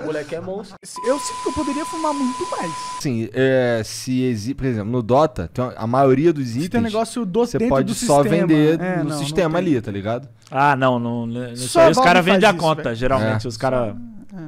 O moleque é monstro. Eu sinto que eu poderia fumar muito mais. Sim, é, se existe, por exemplo, no Dota, tem a maioria dos itens. Tem um negócio do Você pode do só sistema. vender é, no não, sistema não ali, tá ligado? Ah, não, não. não só aí os caras vendem a conta, geralmente. É. Os caras. É.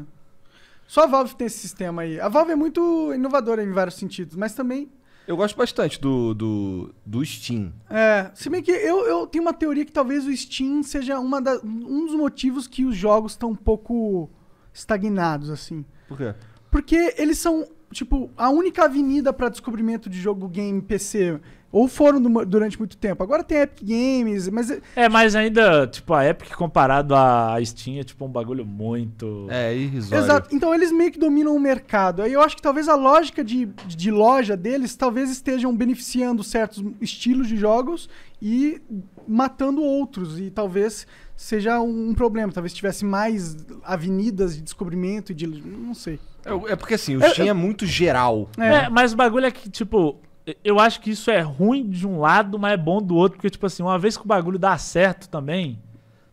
Só a Valve tem esse sistema aí. A Valve é muito inovadora em vários sentidos, mas também eu gosto bastante do, do, do Steam. É, se bem que eu, eu tenho uma teoria que talvez o Steam seja uma da, um dos motivos que os jogos estão um pouco estagnados, assim. Por quê? Porque eles são, tipo, a única avenida para descobrimento de jogo game PC ou foram durante muito tempo. Agora tem Epic Games, mas. É-, é, mas ainda, tipo, a Epic comparado à Steam é tipo um bagulho muito. É, é, irrisório. Exato. Então eles meio que dominam o mercado. Aí eu acho que talvez a lógica de, de loja deles talvez estejam beneficiando certos estilos de jogos e matando outros. E talvez seja um problema. Talvez tivesse mais avenidas de descobrimento e de. não sei. É, é porque assim, o é, Steam é, é muito geral. É. Né? mas o bagulho é que, tipo, eu acho que isso é ruim de um lado, mas é bom do outro, porque, tipo assim, uma vez que o bagulho dá certo também,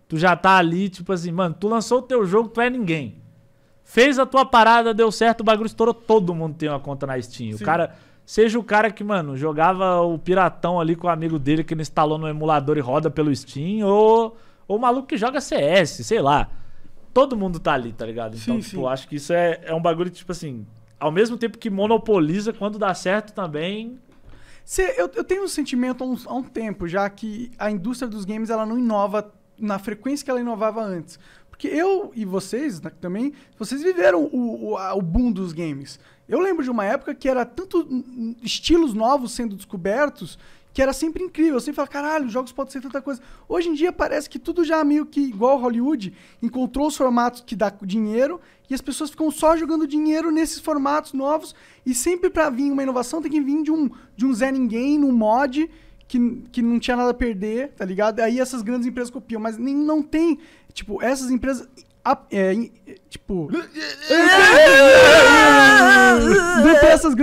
tu já tá ali, tipo assim, mano, tu lançou o teu jogo, tu é ninguém. Fez a tua parada, deu certo, o bagulho estourou, todo mundo tem uma conta na Steam. Sim. O cara, seja o cara que, mano, jogava o piratão ali com o amigo dele que ele instalou no emulador e roda pelo Steam, ou, ou o maluco que joga CS, sei lá. Todo mundo tá ali, tá ligado? Então, sim, tipo, sim. acho que isso é, é um bagulho, tipo assim, ao mesmo tempo que monopoliza, quando dá certo também. Cê, eu, eu, tenho um sentimento há um, há um, tempo já que a indústria dos games ela não inova na frequência que ela inovava antes. Porque eu e vocês né, também, vocês viveram o, o, a, o boom dos games. Eu lembro de uma época que era tanto estilos novos sendo descobertos que era sempre incrível. Eu sempre falava, caralho, jogos podem ser tanta coisa. Hoje em dia parece que tudo já meio que igual Hollywood, encontrou os formatos que dá dinheiro e as pessoas ficam só jogando dinheiro nesses formatos novos. E sempre para vir uma inovação tem que vir de um, de um Zé Ninguém, num mod, que, que não tinha nada a perder, tá ligado? Aí essas grandes empresas copiam, mas nem, não tem. Tipo, essas empresas. É, é, tipo.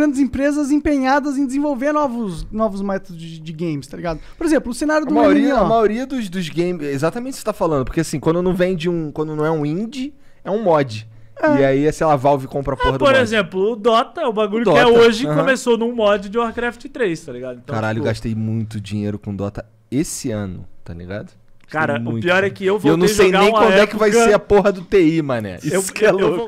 grandes empresas empenhadas em desenvolver novos, novos métodos de, de games, tá ligado? Por exemplo, o cenário do a maioria, MMO. A maioria dos, dos games, exatamente o que você tá falando, porque assim, quando não vende um, quando não é um indie, é um mod. É. E aí, sei lá, a Valve compra a é, porra é, do Por mod. exemplo, o Dota, o bagulho o Dota, que é hoje, uh -huh. começou num mod de Warcraft 3, tá ligado? Então, Caralho, tipo... gastei muito dinheiro com Dota esse ano, tá ligado? Cara, o pior é que eu vou Eu não sei nem quando época... é que vai ser a porra do TI, mané. Isso eu, que é louco.